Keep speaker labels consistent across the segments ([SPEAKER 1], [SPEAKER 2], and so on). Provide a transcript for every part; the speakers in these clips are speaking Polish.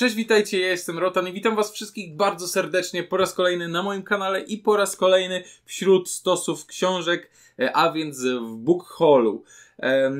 [SPEAKER 1] Cześć, witajcie, ja jestem Rotan i witam was wszystkich bardzo serdecznie po raz kolejny na moim kanale i po raz kolejny wśród stosów książek, e, a więc w Book Hallu.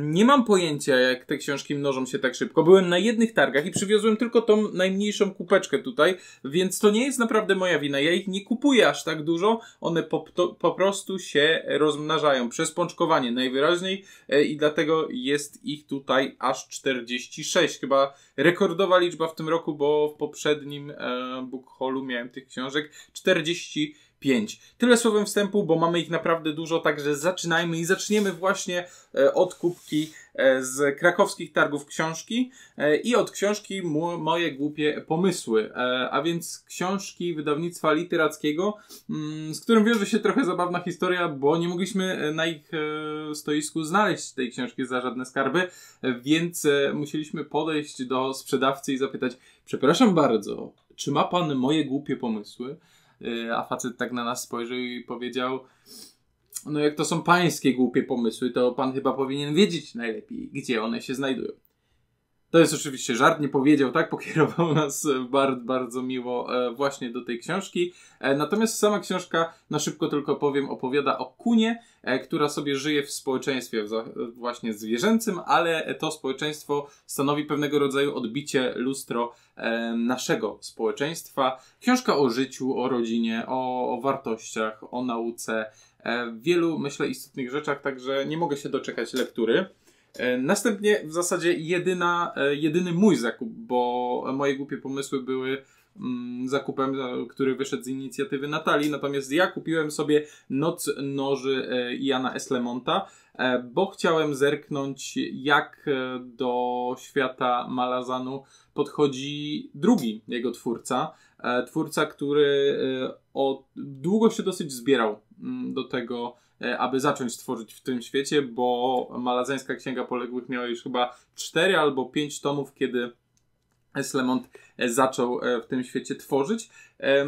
[SPEAKER 1] Nie mam pojęcia, jak te książki mnożą się tak szybko. Byłem na jednych targach i przywiozłem tylko tą najmniejszą kupeczkę tutaj, więc to nie jest naprawdę moja wina. Ja ich nie kupuję aż tak dużo, one po, to, po prostu się rozmnażają przez pączkowanie najwyraźniej e, i dlatego jest ich tutaj aż 46. Chyba rekordowa liczba w tym roku, bo w poprzednim e, book Hallu miałem tych książek 40 5. Tyle słowem wstępu, bo mamy ich naprawdę dużo, także zaczynajmy i zaczniemy właśnie e, od kubki e, z krakowskich targów książki e, i od książki Moje głupie pomysły, a więc książki wydawnictwa literackiego, mm, z którym wiąże się trochę zabawna historia, bo nie mogliśmy na ich stoisku znaleźć tej książki za żadne skarby, więc musieliśmy podejść do sprzedawcy i zapytać, przepraszam bardzo, czy ma pan moje głupie pomysły? Y, a facet tak na nas spojrzał i powiedział no jak to są pańskie głupie pomysły, to pan chyba powinien wiedzieć najlepiej, gdzie one się znajdują. To jest oczywiście żart, nie powiedział tak, pokierował nas e, bardzo, bardzo miło e, właśnie do tej książki. E, natomiast sama książka, na szybko tylko powiem, opowiada o kunie, która sobie żyje w społeczeństwie właśnie zwierzęcym, ale to społeczeństwo stanowi pewnego rodzaju odbicie lustro naszego społeczeństwa. Książka o życiu, o rodzinie, o, o wartościach, o nauce, wielu, myślę, istotnych rzeczach, także nie mogę się doczekać lektury. E, następnie w zasadzie jedyna, e, jedyny mój zakup, bo moje głupie pomysły były mm, zakupem, e, który wyszedł z inicjatywy Natalii, natomiast ja kupiłem sobie Noc Noży Jana Eslemonta, bo chciałem zerknąć jak do świata Malazanu podchodzi drugi jego twórca, twórca, który od, długo się dosyć zbierał mm, do tego E, aby zacząć tworzyć w tym świecie, bo Malazańska Księga Poległych miała już chyba 4 albo 5 tomów, kiedy Slemont e, zaczął e, w tym świecie tworzyć.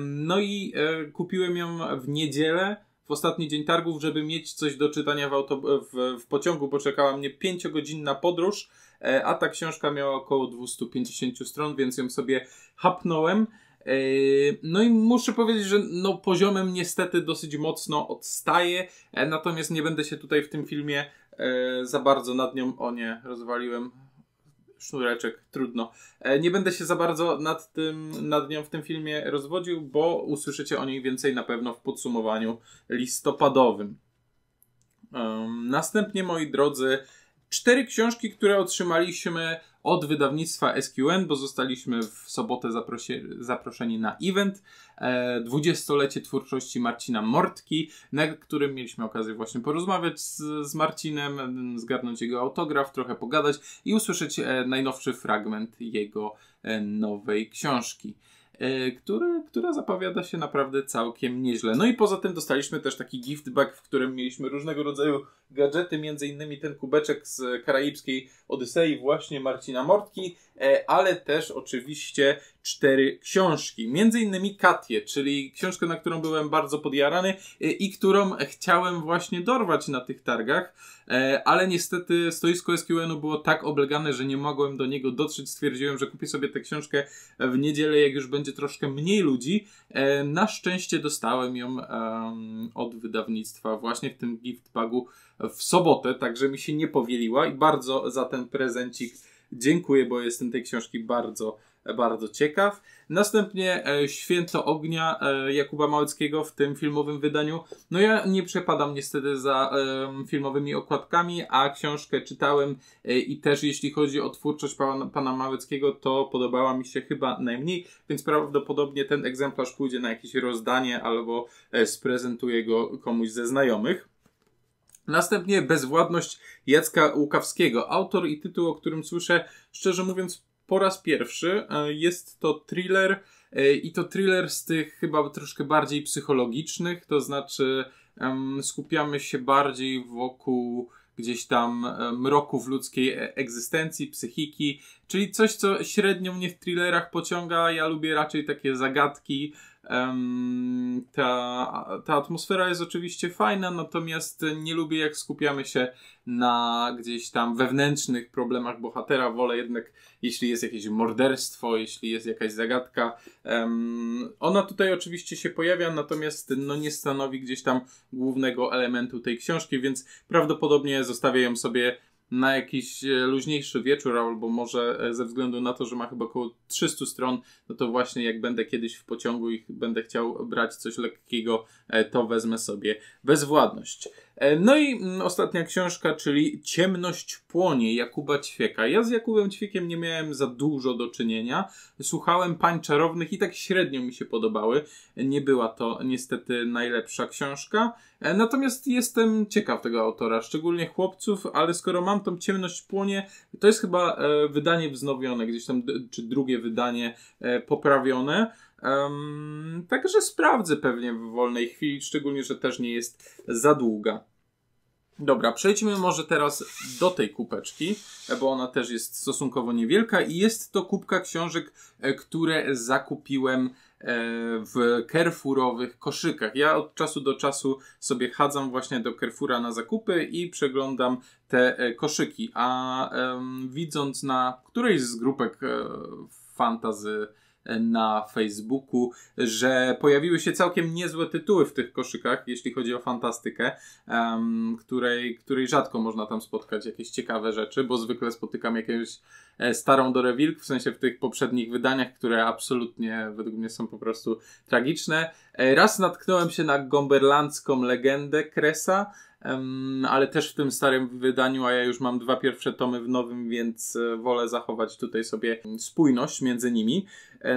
[SPEAKER 1] No i kupiłem ją w niedzielę, w ostatni dzień targów, żeby mieć coś do czytania w, auto, w, w pociągu, bo czekała mnie 5-godzinna podróż, a ta książka miała około 250 stron, więc ją sobie hapnąłem. Yy, no i muszę powiedzieć, że no poziomem niestety dosyć mocno odstaje, e, natomiast nie będę się tutaj w tym filmie e, za bardzo nad nią, o nie, rozwaliłem sznureczek, trudno. E, nie będę się za bardzo nad, tym, nad nią w tym filmie rozwodził, bo usłyszycie o niej więcej na pewno w podsumowaniu listopadowym. Następnie, moi drodzy, cztery książki, które otrzymaliśmy od wydawnictwa SQN, bo zostaliśmy w sobotę zaprosi, zaproszeni na event e, dwudziestolecie twórczości Marcina Mortki, na którym mieliśmy okazję właśnie porozmawiać z, z Marcinem, zgarnąć jego autograf, trochę pogadać i usłyszeć e, najnowszy fragment jego e, nowej książki. E, która zapowiada się naprawdę całkiem nieźle. No i poza tym dostaliśmy też taki gift bag, w którym mieliśmy różnego rodzaju gadżety, między innymi ten kubeczek z karaibskiej Odysei właśnie Marcina Mortki, e, ale też oczywiście cztery książki, między innymi Katię, czyli książkę, na którą byłem bardzo podjarany e, i którą chciałem właśnie dorwać na tych targach E, ale niestety stoisko SQN-u było tak oblegane, że nie mogłem do niego dotrzeć. Stwierdziłem, że kupię sobie tę książkę w niedzielę, jak już będzie troszkę mniej ludzi. E, na szczęście dostałem ją od wydawnictwa właśnie w tym gift bagu w sobotę, także mi się nie powieliła i bardzo za ten prezencik dziękuję, bo jestem tej książki bardzo bardzo ciekaw. Następnie e, Święto Ognia e, Jakuba Małeckiego w tym filmowym wydaniu. No ja nie przepadam niestety za filmowymi okładkami, a książkę czytałem e, i też jeśli chodzi o twórczość pana, Małeckiego, to podobała mi się chyba najmniej, więc prawdopodobnie ten egzemplarz pójdzie na jakieś rozdanie albo sprezentuję go komuś ze znajomych. Następnie Bezwładność Jacka Łukawskiego. Autor i tytuł, o którym słyszę, szczerze mówiąc, po raz pierwszy. E, jest to thriller e, i to thriller z tych chyba troszkę bardziej psychologicznych, to znaczy skupiamy się bardziej wokół gdzieś tam mroków ludzkiej e, egzystencji, psychiki, czyli coś, co średnio mnie w thrillerach pociąga. Ja lubię raczej takie zagadki, ta, ta atmosfera jest oczywiście fajna, natomiast nie lubię, jak skupiamy się na gdzieś tam wewnętrznych problemach bohatera. Wolę jednak, jeśli jest jakieś morderstwo, jeśli jest jakaś zagadka. ona tutaj oczywiście się pojawia, natomiast no, nie stanowi gdzieś tam głównego elementu tej książki, więc prawdopodobnie zostawię ją sobie na jakiś e, luźniejszy wieczór, albo może e, ze względu na to, że ma chyba około 300 stron, no to właśnie jak będę kiedyś w pociągu i będę chciał brać coś lekkiego, e, to wezmę sobie bezwładność. E, no i mm, ostatnia książka, czyli Ciemność płonie Jakuba Ćwieka. Ja z Jakubem Ćwiekiem nie miałem za dużo do czynienia. Słuchałem pań czarownych i tak średnio mi się podobały. Nie była to niestety najlepsza książka. E, natomiast jestem ciekaw tego autora, szczególnie chłopców, ale skoro mam tą Ciemność płonie, to jest chyba e, wydanie wznowione, gdzieś tam, czy drugie wydanie poprawione. Um, także sprawdzę pewnie w wolnej chwili, szczególnie, że też nie jest za długa. Dobra, przejdźmy może teraz do tej kubeczki, e, bo ona też jest stosunkowo niewielka i jest to kubka książek, e, które zakupiłem e, w kerfurowych koszykach. Ja od czasu do czasu sobie chadzam właśnie do kerfura na zakupy i przeglądam te koszyki, a um, widząc na którejś z grupek e, fantazy na Facebooku, że pojawiły się całkiem niezłe tytuły w tych koszykach, jeśli chodzi o fantastykę, um, której, której rzadko można tam spotkać jakieś ciekawe rzeczy, bo zwykle spotykam jakąś e, starą Dorę Wilk, w sensie w tych poprzednich wydaniach, które absolutnie według mnie są po prostu tragiczne. E, raz natknąłem się na gomberlandzką legendę Kresa, ale też w tym starym wydaniu, a ja już mam dwa pierwsze tomy w nowym, więc e, wolę zachować tutaj sobie spójność między nimi.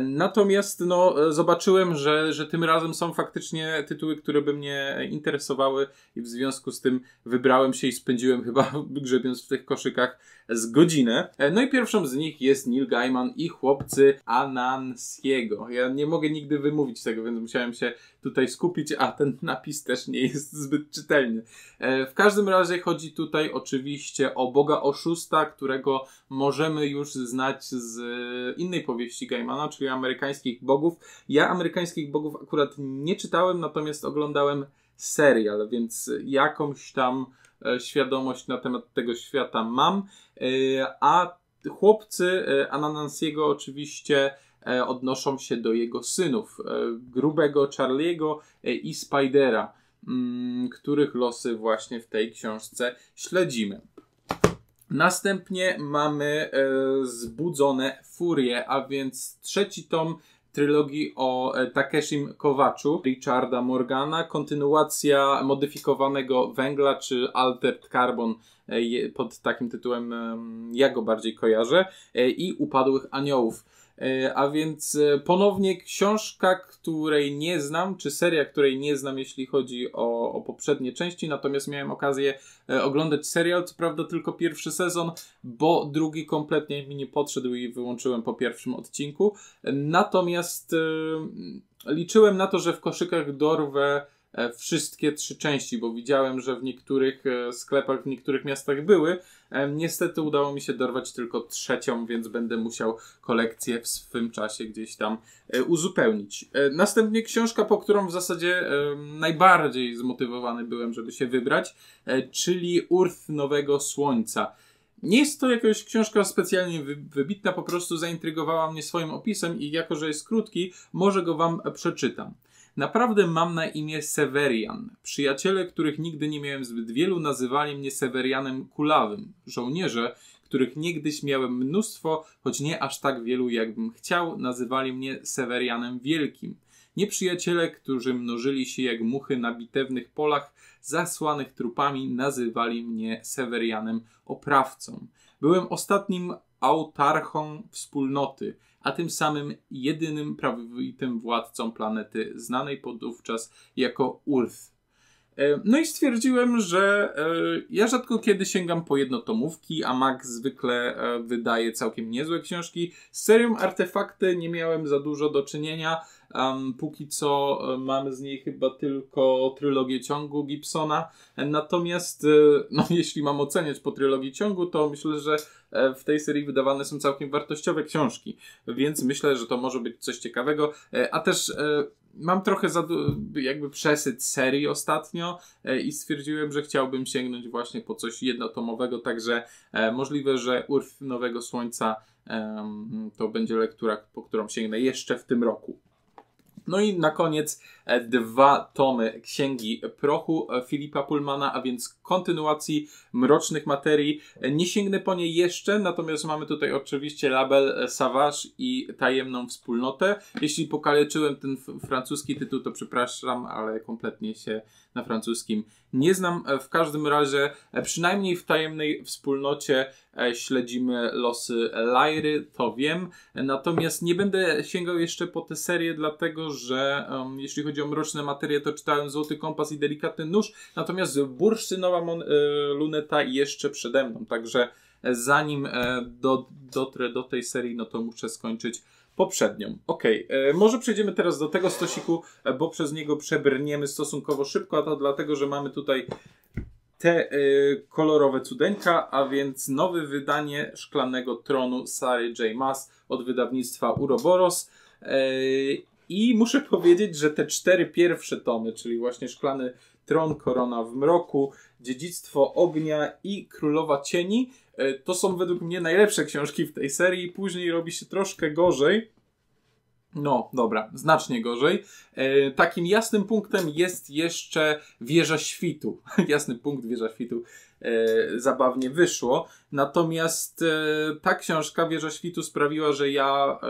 [SPEAKER 1] Natomiast no, zobaczyłem, że, że tym razem są faktycznie tytuły, które by mnie interesowały i w związku z tym wybrałem się i spędziłem chyba grzebiąc w tych koszykach z godzinę. No i pierwszą z nich jest Neil Gaiman i chłopcy Anansiego. Ja nie mogę nigdy wymówić tego, więc musiałem się tutaj skupić, a ten napis też nie jest zbyt czytelny. E, w każdym razie chodzi tutaj oczywiście o Boga Oszusta, którego możemy już znać z innej powieści Gaimana, czyli amerykańskich bogów. Ja amerykańskich bogów akurat nie czytałem, natomiast oglądałem serial, więc jakąś tam e, świadomość na temat tego świata mam. E, a chłopcy e, Ananansiego oczywiście odnoszą się do jego synów, grubego Charliego i Spidera, mm, których losy właśnie w tej książce śledzimy. Następnie mamy e, Zbudzone Furie, a więc trzeci tom trylogii o e, Takeshim Kowaczu, Richarda Morgana, kontynuacja modyfikowanego węgla czy Altered Carbon e, pod takim tytułem ja go bardziej kojarzę e, i Upadłych Aniołów. E, a więc e, ponownie książka, której nie znam, czy seria, której nie znam, jeśli chodzi o, o poprzednie części, natomiast miałem okazję e, oglądać serial, co prawda tylko pierwszy sezon, bo drugi kompletnie mi nie podszedł i wyłączyłem po pierwszym odcinku. Natomiast liczyłem na to, że w koszykach dorwę E, wszystkie trzy części, bo widziałem, że w niektórych e, sklepach, w niektórych miastach były. E, niestety udało mi się dorwać tylko trzecią, więc będę musiał kolekcję w swym czasie gdzieś tam uzupełnić. Następnie książka, po którą w zasadzie najbardziej zmotywowany byłem, żeby się wybrać, czyli Urth Nowego Słońca. Nie jest to jakaś książka specjalnie wybitna, po prostu zaintrygowała mnie swoim opisem i jako, że jest krótki, może go wam przeczytam. Naprawdę mam na imię Severian. Przyjaciele, których nigdy nie miałem zbyt wielu, nazywali mnie Severianem Kulawym. Żołnierze, których niegdyś miałem mnóstwo, choć nie aż tak wielu jakbym chciał, nazywali mnie Severianem Wielkim. Nieprzyjaciele, którzy mnożyli się jak muchy na bitewnych polach, zasłanych trupami, nazywali mnie Severianem Oprawcą. Byłem ostatnim autarchą wspólnoty a tym samym jedynym prawowitym władcą planety znanej podówczas jako Ulf. E, no i stwierdziłem, że e, ja rzadko kiedy sięgam po jednotomówki, a Mac zwykle e, wydaje całkiem niezłe książki. Z serią Artefakty nie miałem za dużo do czynienia, Um, póki co e, mamy z niej chyba tylko trylogię ciągu Gibsona. E, natomiast, e, no, jeśli mam oceniać po trylogii ciągu, to myślę, że w tej serii wydawane są całkiem wartościowe książki, więc myślę, że to może być coś ciekawego. A też mam trochę za, jakby przesyt serii ostatnio i stwierdziłem, że chciałbym sięgnąć właśnie po coś jednotomowego, także możliwe, że Urw Nowego Słońca to będzie lektura, po którą sięgnę jeszcze w tym roku. No i na koniec e, dwa tomy Księgi Prochu e, Filipa Pullmana, a więc kontynuacji Mrocznych Materii. E, nie sięgnę po nie jeszcze, natomiast mamy tutaj oczywiście label Savage i Tajemną Wspólnotę. Jeśli pokaleczyłem ten francuski tytuł, to przepraszam, ale kompletnie się na francuskim nie znam. E, w każdym razie, e, przynajmniej w tajemnej wspólnocie e, śledzimy losy Lairy, to wiem. Natomiast nie będę sięgał jeszcze po tę serię, dlatego że um, jeśli chodzi o mroczne materie, to czytałem Złoty Kompas i Delikatny Nóż. Natomiast Bursztynowa Mon- y, Luneta jeszcze przede mną, także zanim dotrę do tej serii, no to muszę skończyć poprzednią. OK, e, może przejdziemy teraz do tego stosiku, e, bo przez niego przebrniemy stosunkowo szybko, a to dlatego, że mamy tutaj te e, kolorowe cudeńka, a więc nowe wydanie Szklanego Tronu Sary J. Maas od wydawnictwa Uroboros. I muszę powiedzieć, że te cztery pierwsze tomy, czyli właśnie Szklany Tron, Korona w mroku, Dziedzictwo ognia i Królowa cieni. E, to są według mnie najlepsze książki w tej serii. Później robi się troszkę gorzej. No, dobra, znacznie gorzej. E, takim jasnym punktem jest jeszcze Wieża Świtu. Jasny punkt Wieża Świtu e, zabawnie wyszło. Natomiast e, ta książka Wieża Świtu sprawiła, że ja e,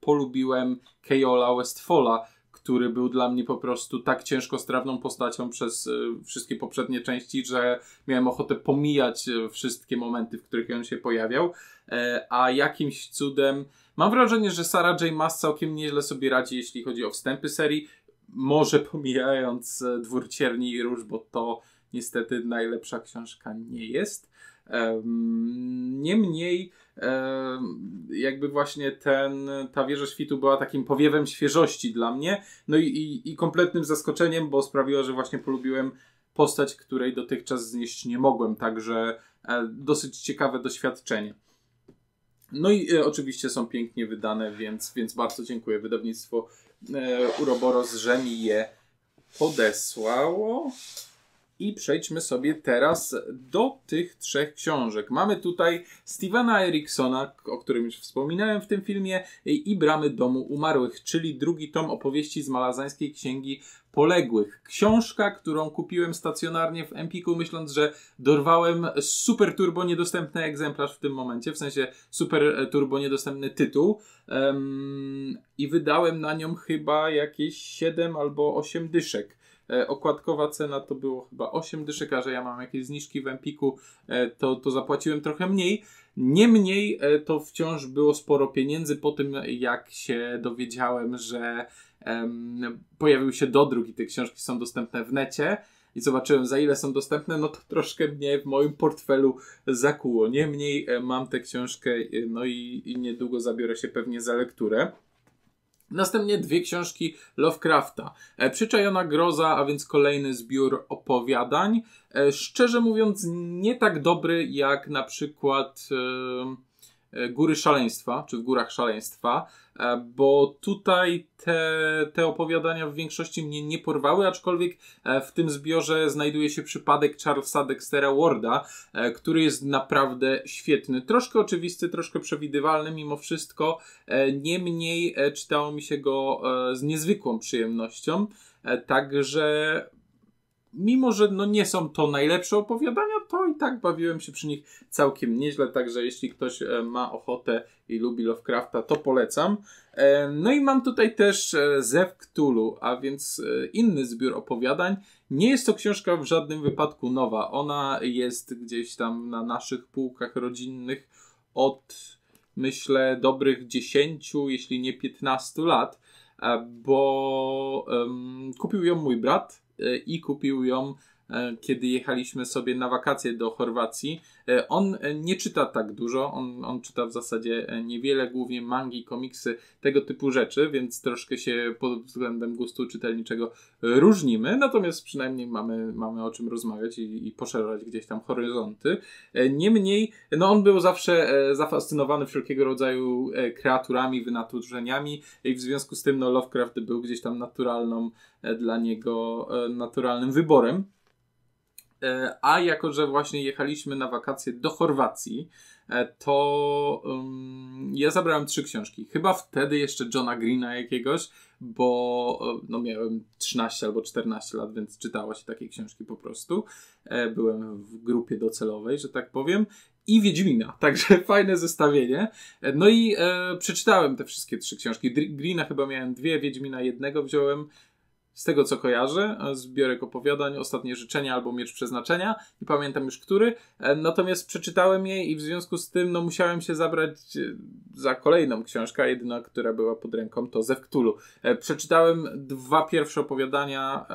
[SPEAKER 1] polubiłem Keola Westfola który był dla mnie po prostu tak ciężko strawną postacią przez e, wszystkie poprzednie części, że miałem ochotę pomijać e, wszystkie momenty, w których on się pojawiał, e, a jakimś cudem mam wrażenie, że Sarah J. Maas całkiem nieźle sobie radzi, jeśli chodzi o wstępy serii, może pomijając Dwór Cierni i Róż, bo to niestety najlepsza książka nie jest. Niemniej jakby właśnie ten, ta wieża świtu była takim powiewem świeżości dla mnie, no i, i, i kompletnym zaskoczeniem, bo sprawiła, że właśnie polubiłem postać, której dotychczas znieść nie mogłem, także e, dosyć ciekawe doświadczenie. No i e, oczywiście są pięknie wydane, więc, więc bardzo dziękuję. Wydawnictwo e, Uroboros, że mi je podesłało. I przejdźmy sobie teraz do tych trzech książek. Mamy tutaj Stevena Eriksona, o którym już wspominałem w tym filmie, i Bramy Domu Umarłych, czyli drugi tom opowieści z malazańskiej księgi poległych. Książka, którą kupiłem stacjonarnie w Empiku, myśląc, że dorwałem super turbo niedostępny egzemplarz w tym momencie, w sensie super e, turbo niedostępny tytuł. Um, I wydałem na nią chyba jakieś 7 albo 8 dyszek. E, okładkowa cena to było chyba 8 dyszyka, a że ja mam jakieś zniżki w Empiku, e, to, to zapłaciłem trochę mniej. Niemniej e, to wciąż było sporo pieniędzy po tym, jak się dowiedziałem, że em, pojawił się dodruk i te książki są dostępne w necie i zobaczyłem za ile są dostępne, no to troszkę mnie w moim portfelu zakuło. Niemniej mam tę książkę, no i, i niedługo zabiorę się pewnie za lekturę. Następnie dwie książki Lovecrafta. E, Przyczajona groza, a więc kolejny zbiór opowiadań. E, szczerze mówiąc, nie tak dobry jak na przykład. Yy E, góry Szaleństwa, czy w Górach Szaleństwa, e, bo tutaj te, te opowiadania w większości mnie nie porwały, aczkolwiek e, w tym zbiorze znajduje się przypadek Charlesa Dextera Warda, który jest naprawdę świetny. Troszkę oczywisty, troszkę przewidywalny mimo wszystko, niemniej czytało mi się go z niezwykłą przyjemnością, także mimo że no nie są to najlepsze opowiadania, to i tak bawiłem się przy nich całkiem nieźle, także jeśli ktoś e, ma ochotę i lubi Lovecrafta, to polecam. E, no i mam tutaj też e, Zew Cthulhu, a więc inny zbiór opowiadań. Nie jest to książka w żadnym wypadku nowa. Ona jest gdzieś tam na naszych półkach rodzinnych od myślę dobrych 10, jeśli nie 15 lat, bo um, kupił ją mój brat i kupił ją E, kiedy jechaliśmy sobie na wakacje do Chorwacji. E, on e, nie czyta tak dużo, on, on czyta w zasadzie niewiele, głównie mangi, komiksy, tego typu rzeczy, więc troszkę się pod względem gustu czytelniczego różnimy, natomiast przynajmniej mamy, mamy o czym rozmawiać i, i poszerzać gdzieś tam horyzonty. Niemniej, no on był zawsze zafascynowany wszelkiego rodzaju kreaturami, wynaturzeniami i w związku z tym no, Lovecraft był gdzieś tam naturalną dla niego, naturalnym wyborem. E, a jako, że właśnie jechaliśmy na wakacje do Chorwacji, e, to um, ja zabrałem trzy książki. Chyba wtedy jeszcze Johna Greena jakiegoś, bo e, no, miałem 13 albo 14 lat, więc czytało się takie książki po prostu. Byłem w grupie docelowej, że tak powiem. I Wiedźmina, także fajne zestawienie. No i e, przeczytałem te wszystkie trzy książki. Greena chyba miałem dwie, Wiedźmina jednego wziąłem z tego co kojarzę, e, zbiorek opowiadań, Ostatnie Życzenia albo Miecz Przeznaczenia, nie pamiętam już który, e, natomiast przeczytałem je i w związku z tym no, musiałem się zabrać e, za kolejną książkę, jedna, która była pod ręką to Zewktulu. Przeczytałem dwa pierwsze opowiadania,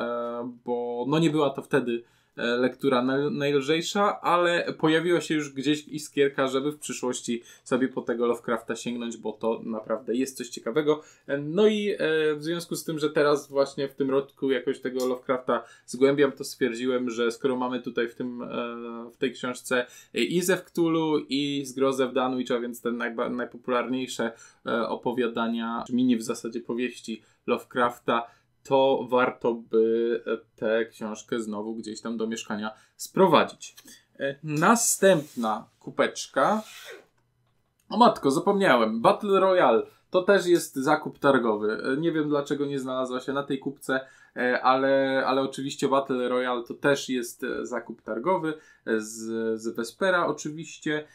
[SPEAKER 1] bo no nie była to wtedy E, lektura najlżejsza, ale pojawiła się już gdzieś iskierka, żeby w przyszłości sobie po tego Lovecrafta sięgnąć, bo to naprawdę jest coś ciekawego. E, no i e, w związku z tym, że teraz właśnie w tym roku jakoś tego Lovecrafta zgłębiam, to stwierdziłem, że skoro mamy tutaj w, tym, w tej książce i Zew Cthulhu i Zgrozę w Danwich, a więc te najba, najpopularniejsze opowiadania, mini w zasadzie powieści Lovecrafta, to warto by e, tę książkę znowu gdzieś tam do mieszkania sprowadzić. E, następna kupeczka. O matko, zapomniałem. Battle Royale. To też jest zakup targowy. E, nie wiem dlaczego nie znalazła się na tej kupce. E, ale, ale oczywiście Battle Royale to też jest e, zakup targowy e, z, z Vespera oczywiście.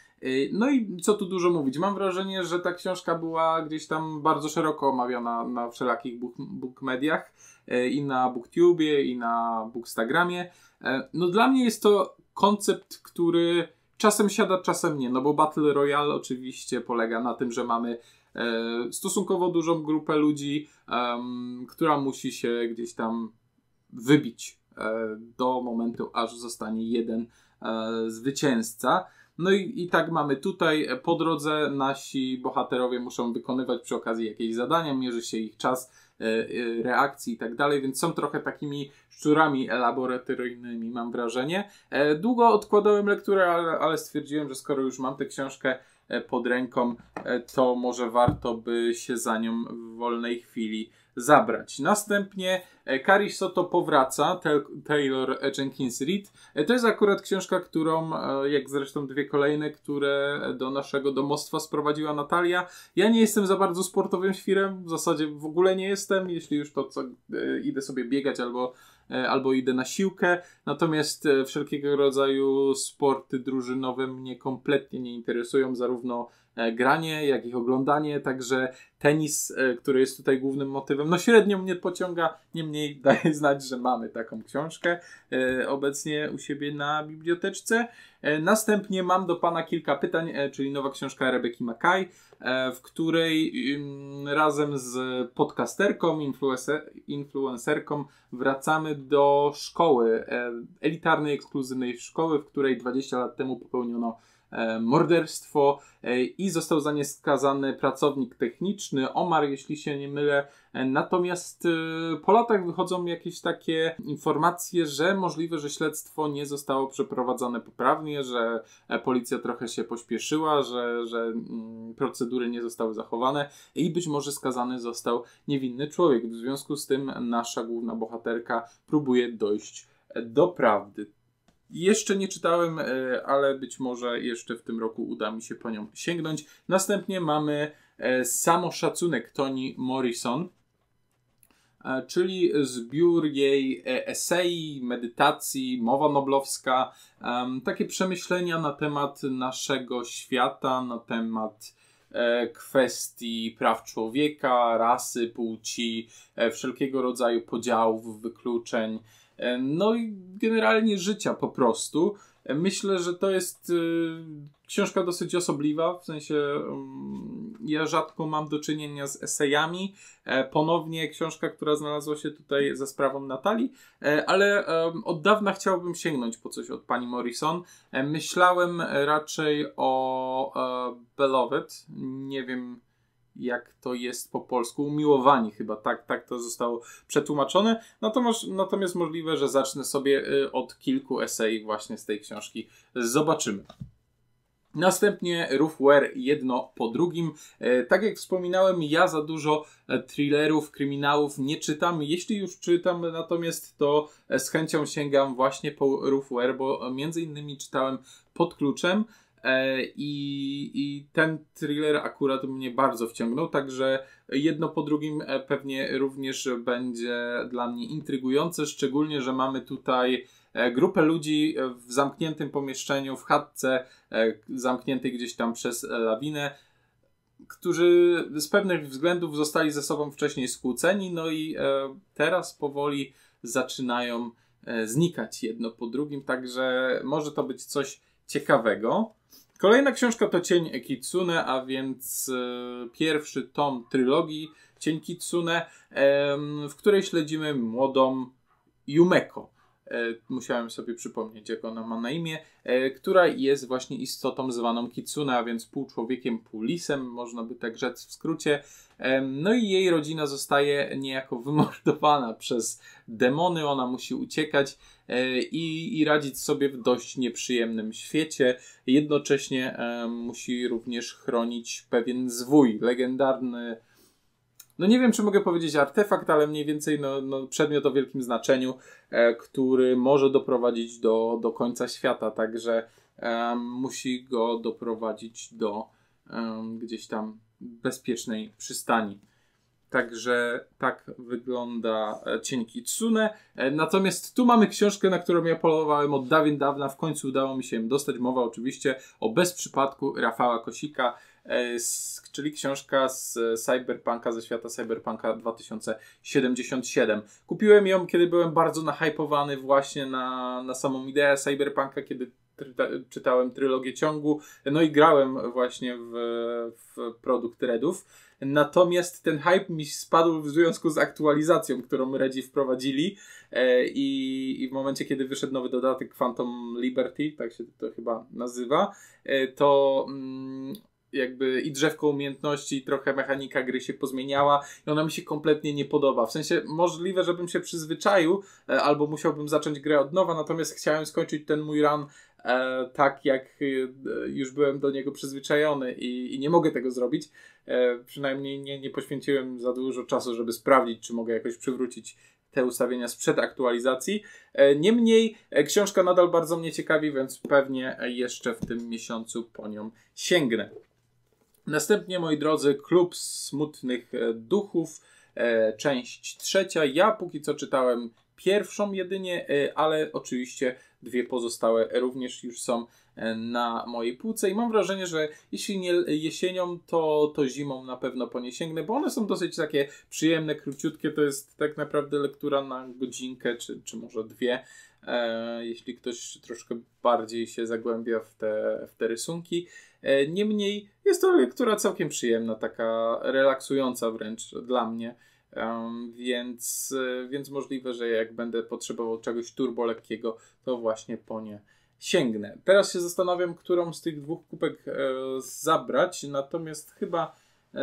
[SPEAKER 1] No i co tu dużo mówić, mam wrażenie, że ta książka była gdzieś tam bardzo szeroko omawiana na wszelakich book, book mediach i na BookTubie i na Bookstagramie. No dla mnie jest to koncept, który czasem siada, czasem nie, no bo Battle Royale oczywiście polega na tym, że mamy E, stosunkowo dużą grupę ludzi, która musi się gdzieś tam wybić e, do momentu, aż zostanie jeden e, zwycięzca. No i, i tak mamy tutaj. Po drodze nasi bohaterowie muszą wykonywać przy okazji jakieś zadania, mierzy się ich czas reakcji i tak dalej, więc są trochę takimi szczurami laboratoryjnymi, mam wrażenie. Długo odkładałem lekturę, ale, ale stwierdziłem, że skoro już mam tę książkę E, pod ręką, e, to może warto by się za nią w wolnej chwili zabrać. Następnie e, Karish Soto powraca, Taylor Jenkins Reid. To jest akurat książka, którą, jak zresztą dwie kolejne, które do naszego domostwa sprowadziła Natalia. Ja nie jestem za bardzo sportowym świrem, w zasadzie w ogóle nie jestem. Jeśli już to, co idę sobie biegać albo E, albo idę na siłkę, natomiast e, wszelkiego rodzaju sporty drużynowe mnie kompletnie nie interesują, zarówno E, granie, jak ich oglądanie, także tenis, e, który jest tutaj głównym motywem, no średnio mnie pociąga, niemniej daje znać, że mamy taką książkę e, obecnie u siebie na biblioteczce. Następnie mam do Pana kilka pytań, czyli nowa książka Rebeki Makaj, w której mm, razem z podcasterką, influencerką wracamy do szkoły, elitarnej, ekskluzywnej szkoły, w której 20 lat temu popełniono E, morderstwo e, i został za nie skazany pracownik techniczny, Omar, jeśli się nie mylę. E, natomiast po latach wychodzą jakieś takie informacje, że możliwe, że śledztwo nie zostało przeprowadzone poprawnie, że policja trochę się pośpieszyła, że, że mm, procedury nie zostały zachowane i być może skazany został niewinny człowiek. W związku z tym nasza główna bohaterka próbuje dojść do prawdy. Jeszcze nie czytałem, e, ale być może jeszcze w tym roku uda mi się po nią sięgnąć. Następnie mamy e, Samo Szacunek Toni Morrison, e, czyli zbiór jej esei, medytacji, mowa noblowska, takie przemyślenia na temat naszego świata, na temat kwestii praw człowieka, rasy, płci, wszelkiego rodzaju podziałów, wykluczeń. E, no i generalnie życia po prostu. E, myślę, że to jest e, książka dosyć osobliwa, w sensie mm, ja rzadko mam do czynienia z esejami. Ponownie książka, która znalazła się tutaj za sprawą Natalii, ale od dawna chciałbym sięgnąć po coś od pani Morrison. Myślałem raczej o Beloved, nie wiem jak to jest po polsku, umiłowani chyba, tak, tak to zostało przetłumaczone. Natomiast, natomiast możliwe, że zacznę sobie y, od kilku esej właśnie z tej książki. Zobaczymy. Następnie Roofware jedno po drugim. E, tak jak wspominałem, ja za dużo e, thrillerów, kryminałów nie czytam. Jeśli już czytam, natomiast to e, z chęcią sięgam właśnie po Roofware, bo między innymi czytałem pod kluczem. E, I, I, ten thriller akurat mnie bardzo wciągnął, także jedno po drugim e, pewnie również będzie dla mnie intrygujące, szczególnie, że mamy tutaj e, grupę ludzi w zamkniętym pomieszczeniu, w chatce, zamkniętej gdzieś tam przez lawinę, którzy z pewnych względów zostali ze sobą wcześniej skłóceni, no i teraz powoli zaczynają znikać jedno po drugim, także może to być coś ciekawego. Kolejna książka to Cień Kitsune, a więc e, pierwszy tom trylogii Cień Kitsune, w której śledzimy młodą Yumeko. E, musiałem sobie przypomnieć, jak ona ma na imię, e, która jest właśnie istotą zwaną Kitsune, a więc pół człowiekiem, pół lisem, można by tak rzec w skrócie. E, no i jej rodzina zostaje niejako wymordowana przez demony, ona musi uciekać i, i radzić sobie w dość nieprzyjemnym świecie. Jednocześnie musi również chronić pewien zwój, legendarny no nie wiem, czy mogę powiedzieć artefakt, ale mniej więcej no, no przedmiot o wielkim znaczeniu, e, który może doprowadzić do, do końca świata, także e, musi go doprowadzić do e, gdzieś tam bezpiecznej przystani. Także tak wygląda e, cienki Kitsune. E, natomiast tu mamy książkę, na którą ja polowałem od dawien dawna. W końcu udało mi się ją dostać. Mowa oczywiście o Bez przypadku Rafała Kosika. E, czyli książka z Cyberpunka, ze świata Cyberpunka 2077. Kupiłem ją, kiedy byłem bardzo nahypowany właśnie na, na samą ideę Cyberpunka, kiedy czytałem trylogię ciągu, no i grałem właśnie w, w produkt Redów. Natomiast ten hype mi spadł w związku z aktualizacją, którą Redzi wprowadzili e, i, i, w momencie, kiedy wyszedł nowy dodatek Phantom Liberty, tak się to chyba nazywa, e, to... Mm, jakby i drzewko umiejętności, i trochę mechanika gry się pozmieniała i ona mi się kompletnie nie podoba. W sensie możliwe, żebym się przyzwyczaił e, albo musiałbym zacząć grę od nowa, natomiast chciałem skończyć ten mój run e, tak jak e, już byłem do niego przyzwyczajony i, i nie mogę tego zrobić. przynajmniej nie, nie, poświęciłem za dużo czasu, żeby sprawdzić, czy mogę jakoś przywrócić te ustawienia sprzed aktualizacji. Niemniej książka nadal bardzo mnie ciekawi, więc pewnie jeszcze w tym miesiącu po nią sięgnę. Następnie, moi drodzy, Klub Smutnych e, Duchów, e, część trzecia. Ja póki co czytałem pierwszą jedynie, e, ale oczywiście dwie pozostałe również już są na mojej półce i mam wrażenie, że jeśli nie jesienią, to, to zimą na pewno po nie sięgnę, bo one są dosyć takie przyjemne, króciutkie, to jest tak naprawdę lektura na godzinkę czy, czy może dwie, E, jeśli ktoś troszkę bardziej się zagłębia w te, w te rysunki. E, niemniej jest to lektura całkiem przyjemna, taka relaksująca wręcz dla mnie. więc, e, więc możliwe, że jak będę potrzebował czegoś turbo lekkiego, to właśnie po nie sięgnę. Teraz się zastanawiam, którą z tych dwóch kubek zabrać, natomiast chyba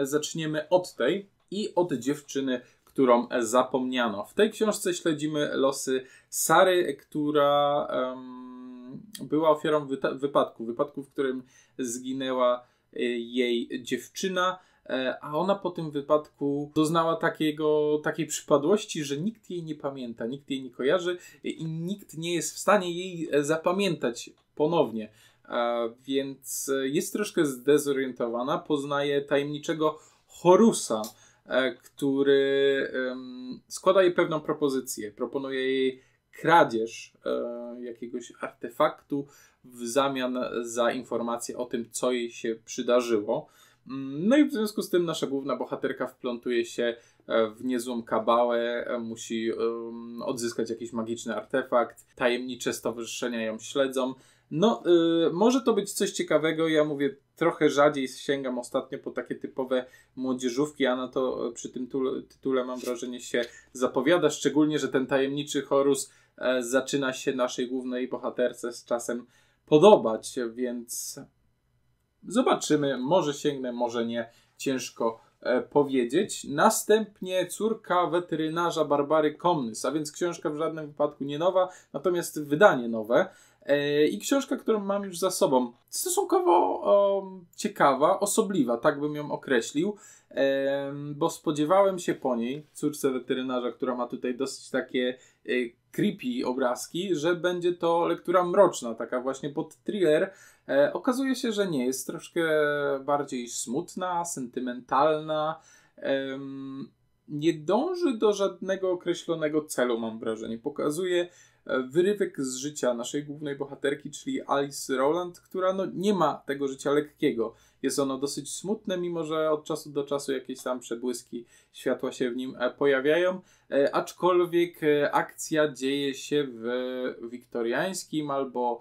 [SPEAKER 1] zaczniemy od tej i od dziewczyny, którą e, zapomniano. W tej książce śledzimy losy Sary, która um, była ofiarą wypadku, wypadku, w którym zginęła e, jej dziewczyna e, a ona po tym wypadku doznała takiego, takiej przypadłości, że nikt jej nie pamięta, nikt jej nie kojarzy i nikt nie jest w stanie jej zapamiętać ponownie. Więc jest troszkę zdezorientowana, poznaje tajemniczego Horusa, E, który składa jej pewną propozycję. Proponuje jej kradzież e, jakiegoś artefaktu w zamian za informację o tym, co jej się przydarzyło. Mm, no i w związku z tym nasza główna bohaterka wplątuje się e, w niezłą kabałę, musi odzyskać jakiś magiczny artefakt. Tajemnicze stowarzyszenia ją śledzą, no, y, może to być coś ciekawego. Ja mówię, trochę rzadziej sięgam ostatnio po takie typowe młodzieżówki, a na to e, przy tym tytule, tytule mam wrażenie się zapowiada, szczególnie, że ten tajemniczy chorus e, zaczyna się naszej głównej bohaterce z czasem podobać, więc zobaczymy, może sięgnę, może nie, ciężko e, powiedzieć. Następnie córka weterynarza Barbary Komnys, a więc książka w żadnym wypadku nie nowa, natomiast wydanie nowe. E, I książka, którą mam już za sobą, stosunkowo um, ciekawa, osobliwa, tak bym ją określił, um, bo spodziewałem się po niej, córce weterynarza, która ma tutaj dosyć takie e, creepy obrazki, że będzie to lektura mroczna, taka właśnie pod thriller. Okazuje się, że nie, jest troszkę bardziej smutna, sentymentalna nie dąży do żadnego określonego celu, mam wrażenie. Pokazuje E, wyrywek z życia naszej głównej bohaterki, czyli Alice Rowland, która no, nie ma tego życia lekkiego. Jest ono dosyć smutne, mimo że od czasu do czasu jakieś tam przebłyski światła się w nim e, pojawiają. E, aczkolwiek akcja dzieje się w wiktoriańskim albo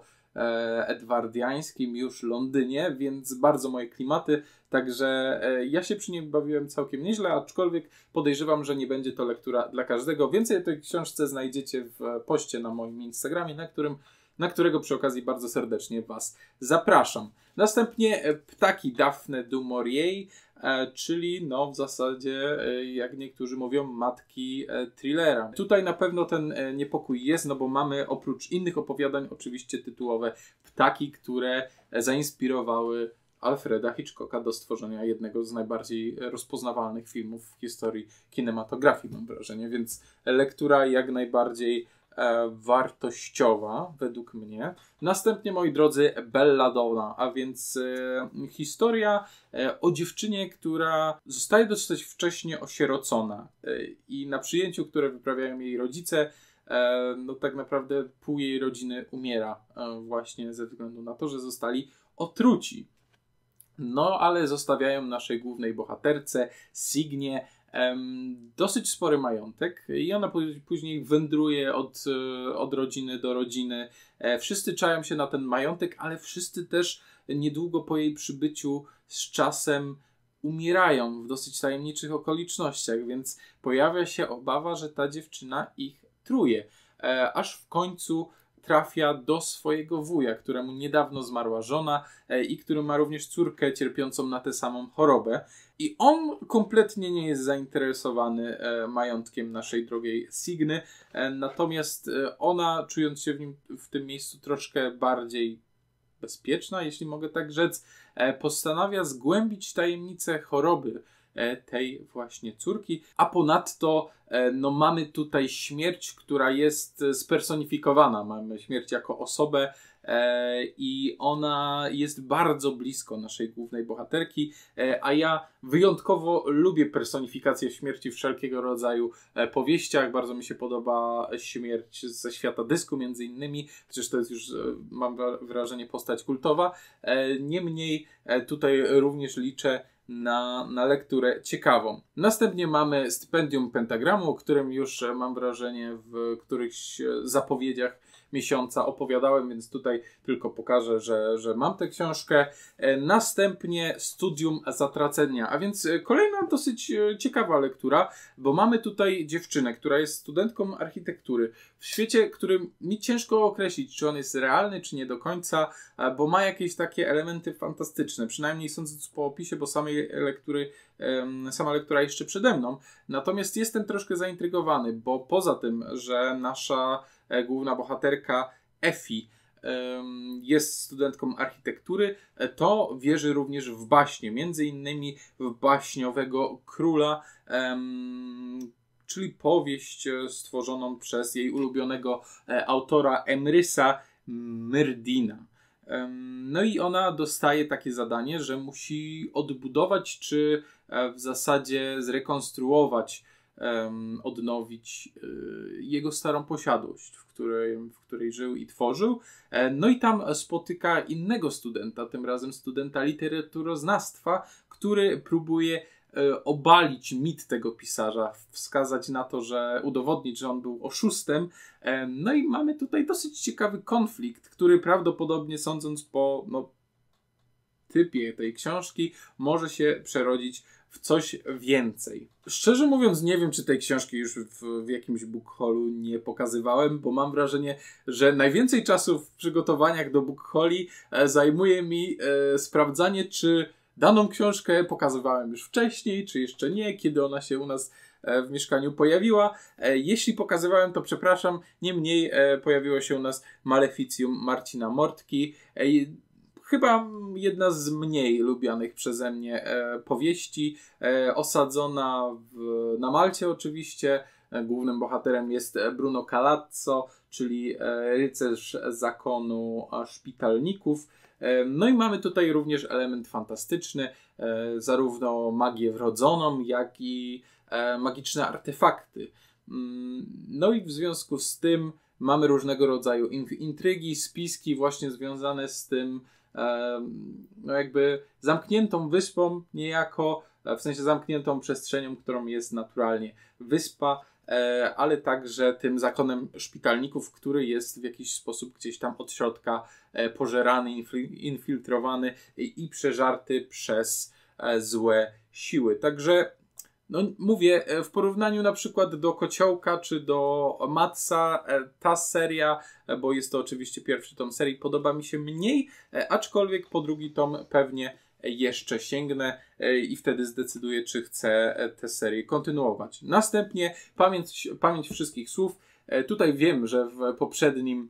[SPEAKER 1] edwardiańskim już Londynie, więc bardzo moje klimaty. Także e, ja się przy nim bawiłem całkiem nieźle, aczkolwiek podejrzewam, że nie będzie to lektura dla każdego. Więcej o tej książce znajdziecie w poście na moim Instagramie, na którym na którego przy okazji bardzo serdecznie Was zapraszam. Następnie e, ptaki Daphne du Maurier, e, czyli no w zasadzie, jak niektórzy mówią, matki thrillera. Tutaj na pewno ten niepokój jest, no bo mamy oprócz innych opowiadań oczywiście tytułowe ptaki, które zainspirowały Alfreda Hitchcocka do stworzenia jednego z najbardziej rozpoznawalnych filmów w historii kinematografii, mam wrażenie. Więc lektura jak najbardziej e, wartościowa, według mnie. Następnie, moi drodzy, Bella Donna, a więc e, historia e, o dziewczynie, która zostaje dosyć wcześnie osierocona e, i na przyjęciu, które wyprawiają jej rodzice, e, no tak naprawdę pół jej rodziny umiera e, właśnie ze względu na to, że zostali otruci. No, ale zostawiają naszej głównej bohaterce, Signie, dosyć spory majątek i ona później wędruje od, e, od rodziny do rodziny. E, wszyscy czają się na ten majątek, ale wszyscy też niedługo po jej przybyciu z czasem umierają w dosyć tajemniczych okolicznościach, więc pojawia się obawa, że ta dziewczyna ich truje. E, aż w końcu trafia do swojego wuja, któremu niedawno zmarła żona e, i który ma również córkę cierpiącą na tę samą chorobę. I on kompletnie nie jest zainteresowany e, majątkiem naszej drogiej Signy, e, natomiast ona, czując się w, nim, w tym miejscu troszkę bardziej bezpieczna, jeśli mogę tak rzec, postanawia zgłębić tajemnicę choroby E, tej właśnie córki. A ponadto e, no, mamy tutaj śmierć, która jest e, spersonifikowana. Mamy śmierć jako osobę, i ona jest bardzo blisko naszej głównej bohaterki, a ja wyjątkowo lubię personifikację śmierci w wszelkiego rodzaju powieściach. Bardzo mi się podoba śmierć ze świata dysku między innymi, przecież to jest już, mam wrażenie, postać kultowa. Niemniej tutaj również liczę na, na lekturę ciekawą. Następnie mamy stypendium pentagramu, o którym już e, mam wrażenie w którychś e, zapowiedziach miesiąca opowiadałem, więc tutaj tylko pokażę, że, że mam tę książkę. E, następnie Studium Zatracenia, a więc e, kolejna dosyć e, ciekawa lektura, bo mamy tutaj dziewczynę, która jest studentką architektury w świecie, którym mi ciężko określić, czy on jest realny, czy nie do końca, bo ma jakieś takie elementy fantastyczne, przynajmniej sądząc po opisie, bo samej lektury, sama lektura jeszcze przede mną. Natomiast jestem troszkę zaintrygowany, bo poza tym, że nasza E, główna bohaterka Efi jest studentką architektury, e, to wierzy również w baśnie, między innymi w baśniowego króla, czyli powieść e, stworzoną przez jej ulubionego autora Emrysa Myrdina. No i ona dostaje takie zadanie, że musi odbudować czy w zasadzie zrekonstruować um, odnowić y, jego starą posiadłość, w której, w której żył i tworzył. E, no i tam spotyka innego studenta, tym razem studenta literaturoznawstwa, który próbuje e, obalić mit tego pisarza, wskazać na to, że udowodnić, że on był oszustem. E, no i mamy tutaj dosyć ciekawy konflikt, który prawdopodobnie sądząc po no, typie tej książki może się przerodzić w coś więcej. Szczerze mówiąc, nie wiem, czy tej książki już w, w jakimś bookholu nie pokazywałem, bo mam wrażenie, że najwięcej czasu w przygotowaniach do bookholi e, zajmuje mi e, sprawdzanie, czy daną książkę pokazywałem już wcześniej, czy jeszcze nie, kiedy ona się u nas e, w mieszkaniu pojawiła. E, jeśli pokazywałem, to przepraszam. Niemniej e, pojawiło się u nas Maleficium Marcina Mortki chyba jedna z mniej lubianych przeze mnie e, powieści, e, osadzona w, na Malcie oczywiście. E, głównym bohaterem jest Bruno Calazzo, czyli rycerz zakonu szpitalników. No i mamy tutaj również element fantastyczny, zarówno magię wrodzoną, jak i magiczne artefakty. Mm, no i w związku z tym mamy różnego rodzaju intrygi, spiski właśnie związane z tym, no jakby zamkniętą wyspą niejako, e, w sensie zamkniętą przestrzenią, którą jest naturalnie wyspa, e, ale także tym zakonem szpitalników, który jest w jakiś sposób gdzieś tam od środka e, pożerany, infiltrowany i przeżarty przez złe siły. Także no mówię, e, w porównaniu na przykład do Kociołka czy do Matsa, e, ta seria, e, bo jest to oczywiście pierwszy tom serii, podoba mi się mniej, aczkolwiek po drugi tom pewnie jeszcze sięgnę i wtedy zdecyduję, czy chcę tę serię kontynuować. Następnie pamięć, pamięć wszystkich słów. Tutaj wiem, że w poprzednim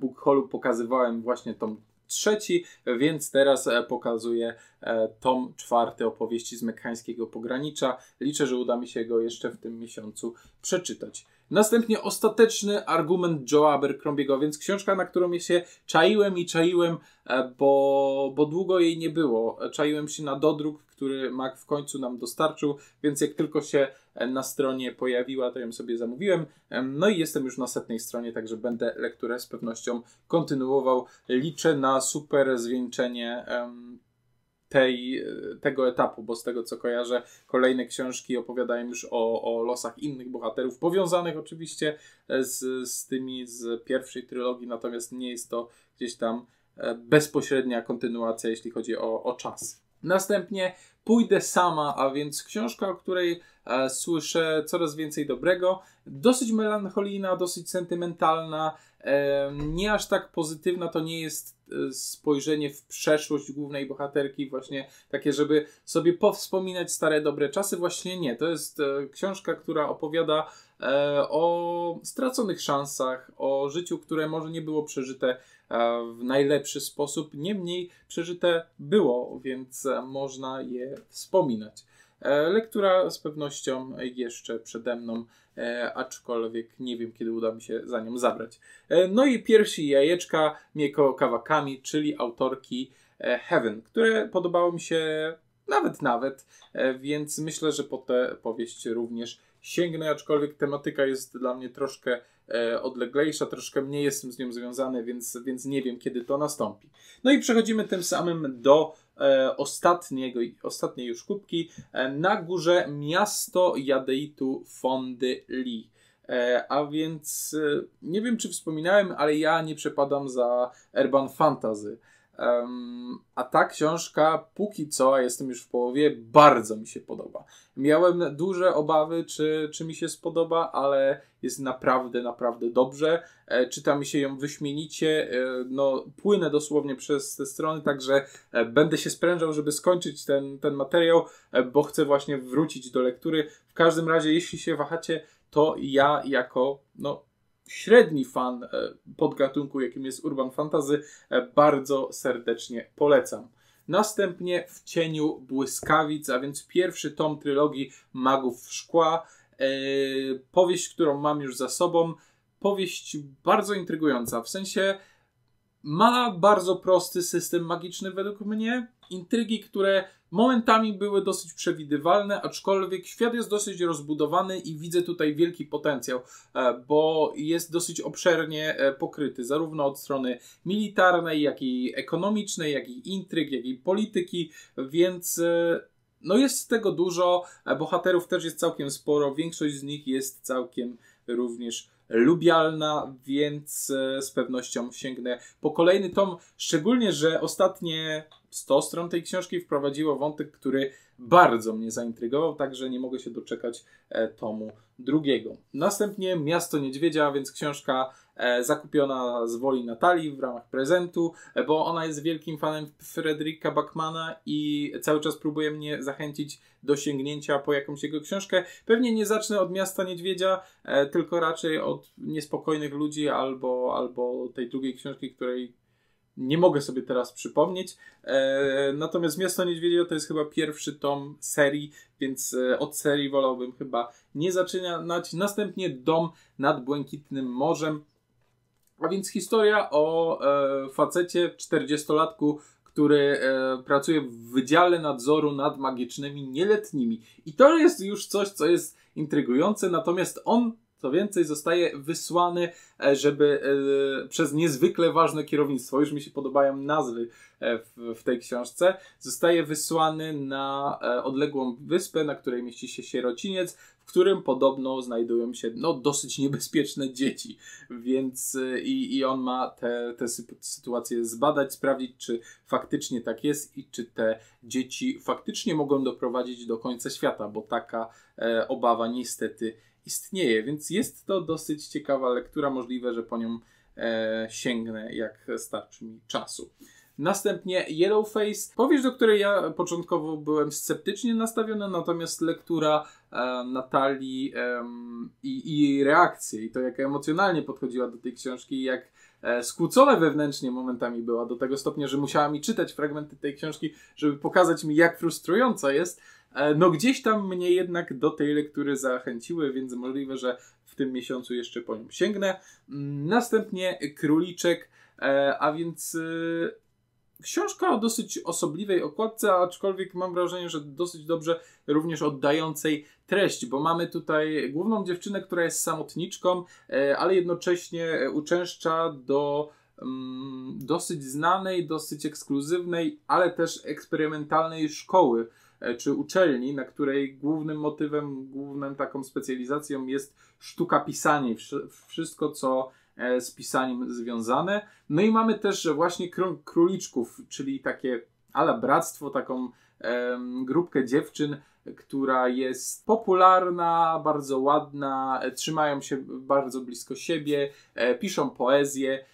[SPEAKER 1] Book Hallu pokazywałem właśnie tą trzeci, więc teraz e, pokazuję e, tom czwarty opowieści z mekkańskiego pogranicza. Liczę, że uda mi się go jeszcze w tym miesiącu przeczytać. Następnie ostateczny argument Joe Abercrombiego, więc książka, na którą się czaiłem i czaiłem, e, bo, bo długo jej nie było. Czaiłem się na dodruk, który Mac w końcu nam dostarczył, więc jak tylko się e, na stronie pojawiła, to ją sobie zamówiłem. No i jestem już na setnej stronie, także będę lekturę z pewnością kontynuował. Liczę na super zwieńczenie. Um, tej, tego etapu, bo z tego co kojarzę, kolejne książki opowiadają już o, o losach innych bohaterów, powiązanych oczywiście e, z, z tymi z pierwszej trylogii, natomiast nie jest to gdzieś tam e, bezpośrednia kontynuacja, jeśli chodzi o, o czas. Następnie Pójdę sama, a więc książka, o której e, słyszę coraz więcej dobrego. Dosyć melancholijna, dosyć sentymentalna, e, nie aż tak pozytywna. To nie jest e, spojrzenie w przeszłość głównej bohaterki, właśnie takie, żeby sobie powspominać stare dobre czasy. Właśnie nie. To jest e, książka, która opowiada e, o straconych szansach, o życiu, które może nie było przeżyte w najlepszy sposób. Niemniej przeżyte było, więc można je wspominać. E, lektura z pewnością jeszcze przede mną, e, aczkolwiek nie wiem, kiedy uda mi się za nią zabrać. E, no i pierwsi jajeczka Mieko Kawakami, czyli autorki Heaven, które podobało mi się nawet, nawet, więc myślę, że po tę powieść również sięgnę, aczkolwiek tematyka jest dla mnie troszkę E, odleglejsza, troszkę mniej jestem z nią związany, więc, więc nie wiem, kiedy to nastąpi. No i przechodzimy tym samym do e, ostatniego, ostatniej już kubki. E, na górze miasto Jadeitu Fondy Lee. A więc nie wiem, czy wspominałem, ale ja nie przepadam za Urban Fantasy a ta książka, póki co, a jestem już w połowie, bardzo mi się podoba. Miałem duże obawy, czy, czy mi się spodoba, ale jest naprawdę, naprawdę dobrze. E, czyta mi się ją wyśmienicie. E, no, płynę dosłownie przez te strony, także e, będę się sprężał, żeby skończyć ten, ten materiał, bo chcę właśnie wrócić do lektury. W każdym razie, jeśli się wahacie, to ja jako no, średni fan e, podgatunku, jakim jest Urban fantazy e, bardzo serdecznie polecam. Następnie w cieniu błyskawic, a więc pierwszy tom trylogii Magów Szkła, e, powieść, którą mam już za sobą. Powieść bardzo intrygująca, w sensie ma bardzo prosty system magiczny według mnie. Intrygi, które momentami były dosyć przewidywalne, aczkolwiek świat jest dosyć rozbudowany i widzę tutaj wielki potencjał, e, bo jest dosyć obszernie e, pokryty, zarówno od strony militarnej, jak i ekonomicznej, jak i intryg, jak i polityki, więc e, no jest z tego dużo, bohaterów też jest całkiem sporo, większość z nich jest całkiem również lubialna, więc z pewnością sięgnę po kolejny tom, szczególnie, że ostatnie 100 stron tej książki wprowadziło wątek, który bardzo mnie zaintrygował, także nie mogę się doczekać e, tomu drugiego. Następnie Miasto Niedźwiedzia, więc książka e, zakupiona z woli Natalii w ramach prezentu, e, bo ona jest wielkim fanem Frederika Bachmana i cały czas próbuje mnie zachęcić do sięgnięcia po jakąś jego książkę. Pewnie nie zacznę od Miasta Niedźwiedzia, tylko raczej od Niespokojnych Ludzi albo, albo tej drugiej książki, której nie mogę sobie teraz przypomnieć. E, natomiast Miasto Niedźwiedzia to jest chyba pierwszy tom serii, więc e, od serii wolałbym chyba nie zaczynać. Następnie Dom nad Błękitnym Morzem. A więc historia o e, facecie, 40-latku, który e, pracuje w Wydziale Nadzoru nad Magicznymi Nieletnimi. I to jest już coś, co jest intrygujące, natomiast on co więcej, zostaje wysłany, e, żeby e, przez niezwykle ważne kierownictwo, już mi się podobają nazwy e, w, tej książce, zostaje wysłany na odległą wyspę, na której mieści się sierociniec, w którym podobno znajdują się no, dosyć niebezpieczne dzieci. Więc i, i on ma tę te, te sytuację zbadać, sprawdzić, czy faktycznie tak jest i czy te dzieci faktycznie mogą doprowadzić do końca świata, bo taka e, obawa niestety istnieje, więc jest to dosyć ciekawa lektura. Możliwe, że po nią e, sięgnę, jak starczy mi czasu. Następnie Yellow Face, Powieść, do której ja początkowo byłem sceptycznie nastawiony, natomiast lektura e, Natalii e, i, i jej reakcje, i to jak emocjonalnie podchodziła do tej książki, jak e, skłócone wewnętrznie momentami była, do tego stopnia, że musiała mi czytać fragmenty tej książki, żeby pokazać mi, jak frustrująca jest E, no gdzieś tam mnie jednak do tej lektury zachęciły, więc możliwe, że w tym miesiącu jeszcze po nią sięgnę. Mm, następnie Króliczek, e, a więc e, książka o dosyć osobliwej okładce, aczkolwiek mam wrażenie, że dosyć dobrze również oddającej treść, bo mamy tutaj główną dziewczynę, która jest samotniczką, ale jednocześnie uczęszcza do mm, dosyć znanej, dosyć ekskluzywnej, ale też eksperymentalnej szkoły E, czy uczelni, na której głównym motywem, główną taką specjalizacją jest sztuka pisania, wszystko co e, z pisaniem związane. No i mamy też właśnie króliczków, czyli takie ale bractwo, taką grupkę dziewczyn, która jest popularna, bardzo ładna, e, trzymają się bardzo blisko siebie, piszą poezję,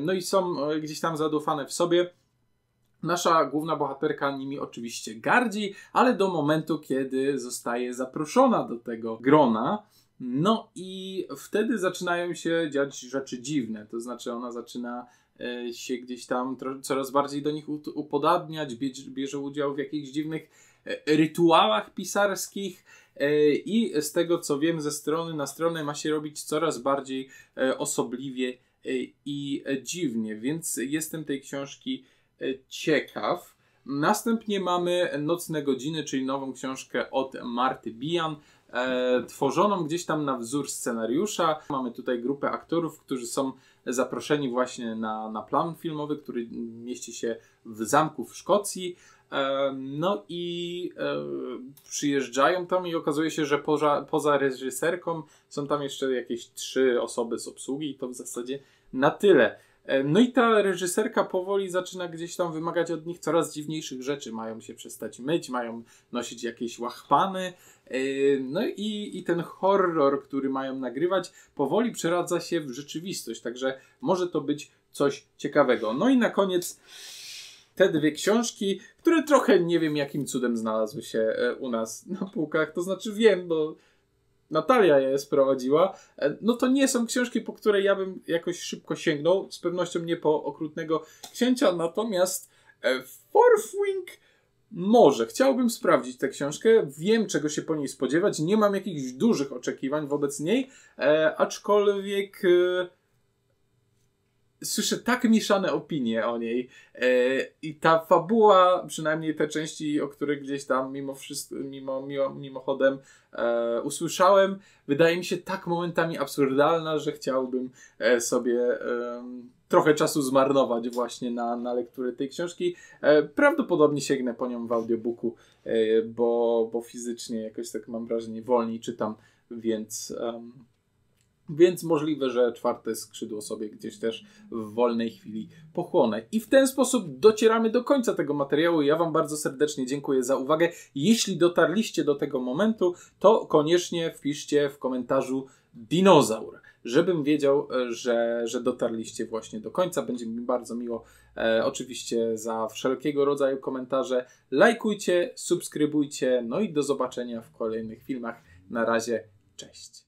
[SPEAKER 1] no i są gdzieś tam zadufane w sobie. Nasza główna bohaterka nimi oczywiście gardzi, ale do momentu, kiedy zostaje zaproszona do tego grona. No i wtedy zaczynają się dziać rzeczy dziwne, to znaczy ona zaczyna e, się gdzieś tam coraz bardziej do nich upodabniać, bierze udział w jakichś dziwnych e, rytuałach pisarskich e, i z tego co wiem ze strony na stronę ma się robić coraz bardziej osobliwie i dziwnie, więc jestem tej książki E, ciekaw. Następnie mamy Nocne Godziny, czyli nową książkę od Marty Bijan, e, tworzoną gdzieś tam na wzór scenariusza. Mamy tutaj grupę aktorów, którzy są zaproszeni właśnie na, na plan filmowy, który mieści się w zamku w Szkocji. E, no i e, przyjeżdżają tam i okazuje się, że poza, poza reżyserką są tam jeszcze jakieś trzy osoby z obsługi i to w zasadzie na tyle. E, no i ta reżyserka powoli zaczyna gdzieś tam wymagać od nich coraz dziwniejszych rzeczy. Mają się przestać myć, mają nosić jakieś łachpany. E, no i, i ten horror, który mają nagrywać, powoli przeradza się w rzeczywistość. Także może to być coś ciekawego. No i na koniec te dwie książki, które trochę nie wiem jakim cudem znalazły się e, u nas na półkach. To znaczy wiem, bo Natalia je sprowadziła, e, no to nie są książki, po które ja bym jakoś szybko sięgnął, z pewnością nie po Okrutnego Księcia, natomiast e, Fourth Wing może. Chciałbym sprawdzić tę książkę, wiem czego się po niej spodziewać, nie mam jakichś dużych oczekiwań wobec niej, e, aczkolwiek słyszę tak mieszane opinie o niej e, i ta fabuła, przynajmniej te części, o których gdzieś tam mimo wszystko, mimo, mimo, mimochodem e, usłyszałem, wydaje mi się tak momentami absurdalna, że chciałbym e, sobie trochę czasu zmarnować właśnie na, na lekturę tej książki. E, prawdopodobnie sięgnę po nią w audiobooku, e, bo, bo fizycznie jakoś tak mam wrażenie wolniej czytam, więc... Więc możliwe, że czwarte skrzydło sobie gdzieś też w wolnej chwili pochłonę. I w ten sposób docieramy do końca tego materiału. Ja Wam bardzo serdecznie dziękuję za uwagę. Jeśli dotarliście do tego momentu, to koniecznie wpiszcie w komentarzu dinozaur, żebym wiedział, e, że, że dotarliście właśnie do końca. Będzie mi bardzo miło e, oczywiście za wszelkiego rodzaju komentarze. Lajkujcie, subskrybujcie, no i do zobaczenia w kolejnych filmach. Na razie, cześć.